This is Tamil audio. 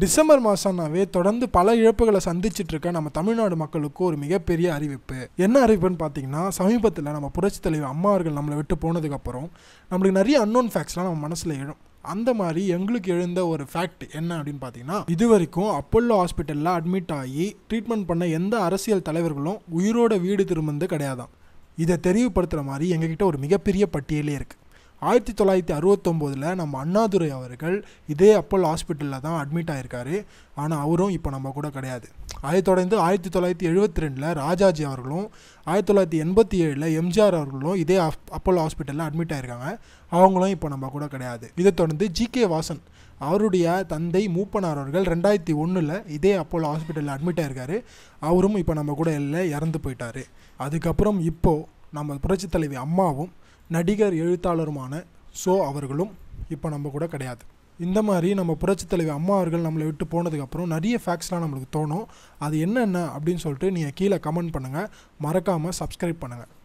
டிசம்பர் மாதம்னாவே தொடர்ந்து பல இழப்புகளை சந்திச்சுட்டு இருக்க நம்ம தமிழ்நாடு மக்களுக்கு ஒரு மிகப்பெரிய அறிவிப்பு என்ன அறிவிப்புன்னு பார்த்தீங்கன்னா சமீபத்தில் நம்ம புரட்சி தலைவர் அம்மாவர்கள் நம்மளை விட்டு போனதுக்கப்புறம் நம்மளுக்கு நிறைய அன்னோன் ஃபேக்ட்ஸ்லாம் நம்ம மனசில் எழும் அந்த மாதிரி எங்களுக்கு எழுந்த ஒரு ஃபேக்ட் என்ன அப்படின்னு பார்த்தீங்கன்னா இது வரைக்கும் அப்போல்லோ ஹாஸ்பிட்டலில் அட்மிட் ஆகி ட்ரீட்மெண்ட் பண்ண எந்த அரசியல் தலைவர்களும் உயிரோட வீடு திரும்பினது கிடையாதான் இதை தெரிவுபடுத்துகிற மாதிரி எங்ககிட்ட ஒரு மிகப்பெரிய பட்டியலே இருக்குது ஆயிரத்தி தொள்ளாயிரத்தி அறுபத்தொம்போதில் நம்ம அண்ணாதுரை அவர்கள் இதே அப்போல்லோ ஹாஸ்பிட்டலில் தான் அட்மிட் ஆகியிருக்காரு ஆனால் அவரும் இப்போ நம்ம கூட கிடையாது அதை தொடர்ந்து ஆயிரத்தி தொள்ளாயிரத்தி எழுபத்தி ரெண்டில் ராஜாஜி அவர்களும் ஆயிரத்தி தொள்ளாயிரத்தி எண்பத்தி ஏழில் எம்ஜிஆர் அவர்களும் இதே அப்போலோ ஹாஸ்பிட்டலில் அட்மிட் ஆயிருக்காங்க அவங்களும் இப்போ நம்ம கூட கிடையாது இதை தொடர்ந்து ஜி கே வாசன் அவருடைய தந்தை மூப்பனார் அவர்கள் ரெண்டாயிரத்தி ஒன்றில் இதே அப்போலோ ஹாஸ்பிட்டலில் அட்மிட் ஆயிருக்காரு அவரும் இப்போ நம்ம கூட இல்லை இறந்து போயிட்டார் அதுக்கப்புறம் இப்போது நம்ம புரட்சித் தலைவி அம்மாவும் நடிகர் எழுத்தாளருமான சோ அவர்களும் இப்போ நம்ம கூட கிடையாது இந்த மாதிரி நம்ம புரட்சி தலைவி அம்மா அவர்கள் நம்மளை விட்டு போனதுக்கப்புறம் நிறைய ஃபேக்ட்ஸ்லாம் நம்மளுக்கு தோணும் அது என்னென்ன அப்படின்னு சொல்லிட்டு நீங்கள் கீழே கமெண்ட் பண்ணுங்கள் மறக்காமல் சப்ஸ்கிரைப் பண்ணுங்கள்